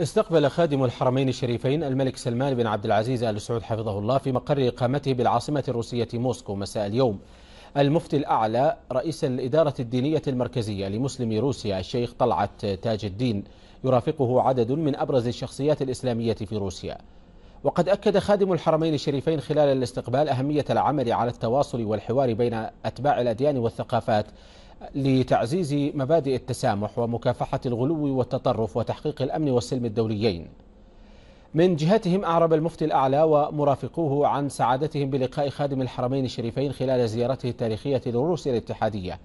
استقبل خادم الحرمين الشريفين الملك سلمان بن عبد العزيز ال سعود حفظه الله في مقر اقامته بالعاصمه الروسيه موسكو مساء اليوم. المفتي الاعلى رئيس الاداره الدينيه المركزيه لمسلمي روسيا الشيخ طلعت تاج الدين يرافقه عدد من ابرز الشخصيات الاسلاميه في روسيا. وقد اكد خادم الحرمين الشريفين خلال الاستقبال اهميه العمل على التواصل والحوار بين اتباع الاديان والثقافات لتعزيز مبادئ التسامح ومكافحة الغلو والتطرف وتحقيق الأمن والسلم الدوليين من جهتهم أعرب المفتي الأعلى ومرافقوه عن سعادتهم بلقاء خادم الحرمين الشريفين خلال زيارته التاريخية للروسيا الاتحادية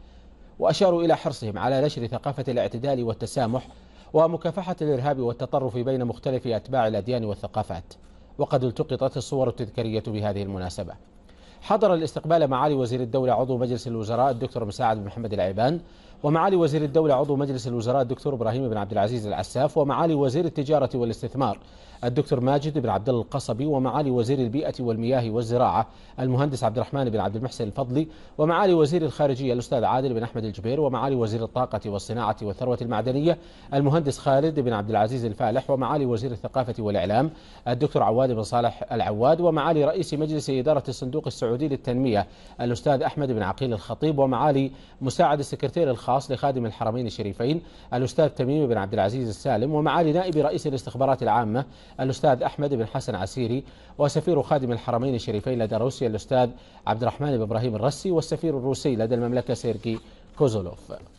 وأشاروا إلى حرصهم على نشر ثقافة الاعتدال والتسامح ومكافحة الإرهاب والتطرف بين مختلف أتباع الأديان والثقافات وقد التقطت الصور التذكارية بهذه المناسبة حضر الاستقبال معالي وزير الدولة عضو مجلس الوزراء الدكتور مساعد بن محمد العيبان ومعالي وزير الدولة عضو مجلس الوزراء الدكتور إبراهيم بن عبد العزيز العساف ومعالي وزير التجارة والاستثمار الدكتور ماجد بن عبد الله القصبي ومعالي وزير البيئة والمياه والزراعة المهندس عبد الرحمن بن عبد المحسن الفضلي ومعالي وزير الخارجية الأستاذ عادل بن أحمد الجبير ومعالي وزير الطاقة والصناعة والثروة المعدنية المهندس خالد بن عبد العزيز الفالح ومعالي وزير الثقافة والإعلام الدكتور عواد بن صالح العواد ومعالي رئيس مجلس إدارة الصندوق السعودي السعودي للتنمية الأستاذ أحمد بن عقيل الخطيب ومعالي مساعد السكرتير الخاص لخادم الحرمين الشريفين الأستاذ تميم بن عبد العزيز السالم ومعالي نائب رئيس الاستخبارات العامة الأستاذ أحمد بن حسن عسيري وسفير خادم الحرمين الشريفين لدى روسيا الأستاذ عبد الرحمن بن إبراهيم الرسي والسفير الروسي لدى المملكة سيركي كوزولوف